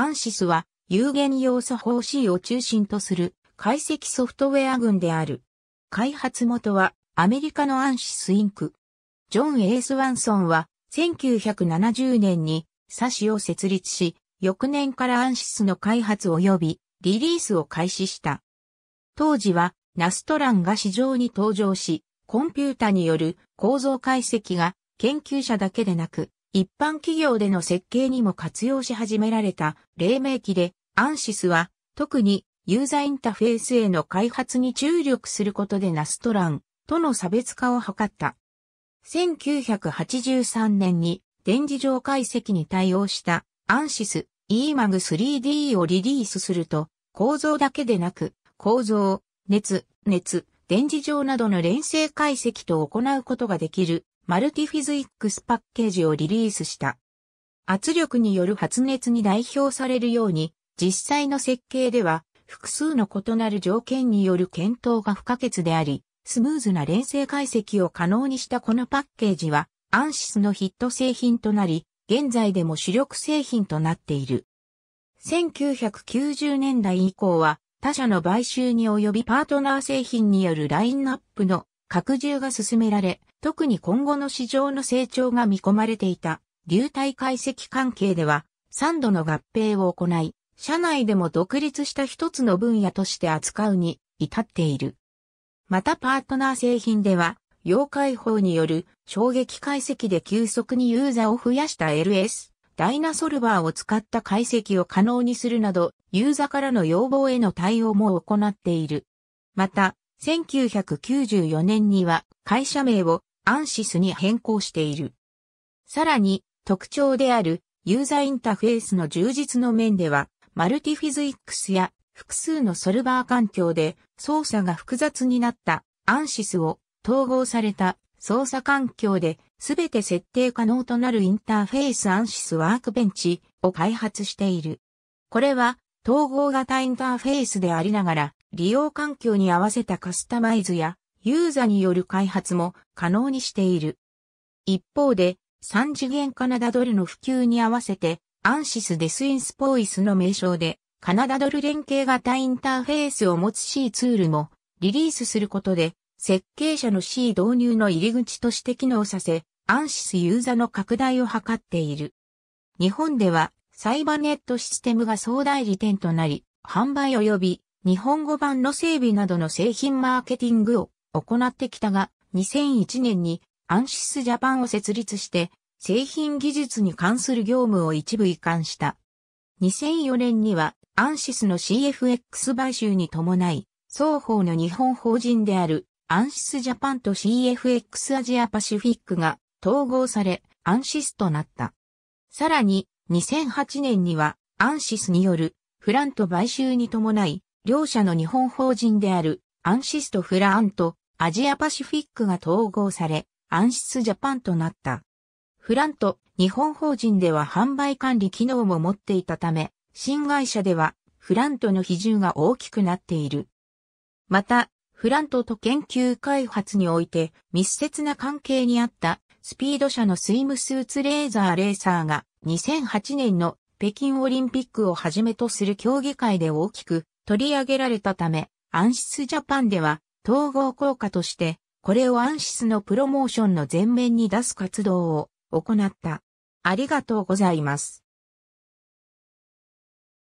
アンシスは有限要素法 C を中心とする解析ソフトウェア群である。開発元はアメリカのアンシスインク。ジョン・エース・ワンソンは1970年にサシを設立し、翌年からアンシスの開発及びリリースを開始した。当時はナストランが市場に登場し、コンピュータによる構造解析が研究者だけでなく一般企業での設計にも活用し始められた黎明期で、アンシスは特にユーザーインターフェースへの開発に注力することでナストランとの差別化を図った。1983年に電磁場解析に対応したアンシス EMAG3D をリリースすると構造だけでなく構造、熱、熱、電磁場などの連成解析と行うことができるマルティフィズイックスパッケージをリリースした。圧力による発熱に代表されるように、実際の設計では、複数の異なる条件による検討が不可欠であり、スムーズな連成解析を可能にしたこのパッケージは、アンシスのヒット製品となり、現在でも主力製品となっている。1990年代以降は、他社の買収に及びパートナー製品によるラインナップの拡充が進められ、特に今後の市場の成長が見込まれていた流体解析関係では、3度の合併を行い、社内でも独立した一つの分野として扱うに至っている。またパートナー製品では、要解放による衝撃解析で急速にユーザーを増やした LS、ダイナソルバーを使った解析を可能にするなど、ユーザーからの要望への対応も行っている。また、1994年には会社名をアンシスに変更している。さらに特徴であるユーザーインターフェースの充実の面ではマルティフィズイックスや複数のソルバー環境で操作が複雑になったアンシスを統合された操作環境で全て設定可能となるインターフェースアンシスワークベンチを開発している。これは統合型インターフェースでありながら利用環境に合わせたカスタマイズやユーザによる開発も可能にしている。一方で、3次元カナダドルの普及に合わせて、アンシスデスインスポイスの名称で、カナダドル連携型インターフェースを持つ C ツールもリリースすることで、設計者の C 導入の入り口として機能させ、アンシスユーザの拡大を図っている。日本では、サイバネットシステムが総代理店となり、販売及び日本語版の整備などの製品マーケティングを行ってきたが、2001年にアンシスジャパンを設立して、製品技術に関する業務を一部移管した。2004年には、アンシスの CFX 買収に伴い、双方の日本法人である、アンシスジャパンと CFX アジアパシフィックが統合され、アンシスとなった。さらに、2008年には、アンシスによる、フラント買収に伴い、両社の日本法人であるアンシストフラアンとアジアパシフィックが統合され、アンシスジャパンとなった。フランと日本法人では販売管理機能も持っていたため、新会社ではフラントの比重が大きくなっている。また、フラントと研究開発において密接な関係にあったスピード社のスイムスーツレーザーレーサーが2008年の北京オリンピックをはじめとする競技会で大きく取り上げられたため、アンシスジャパンでは統合効果として、これをアンシスのプロモーションの前面に出す活動を行った。ありがとうございます。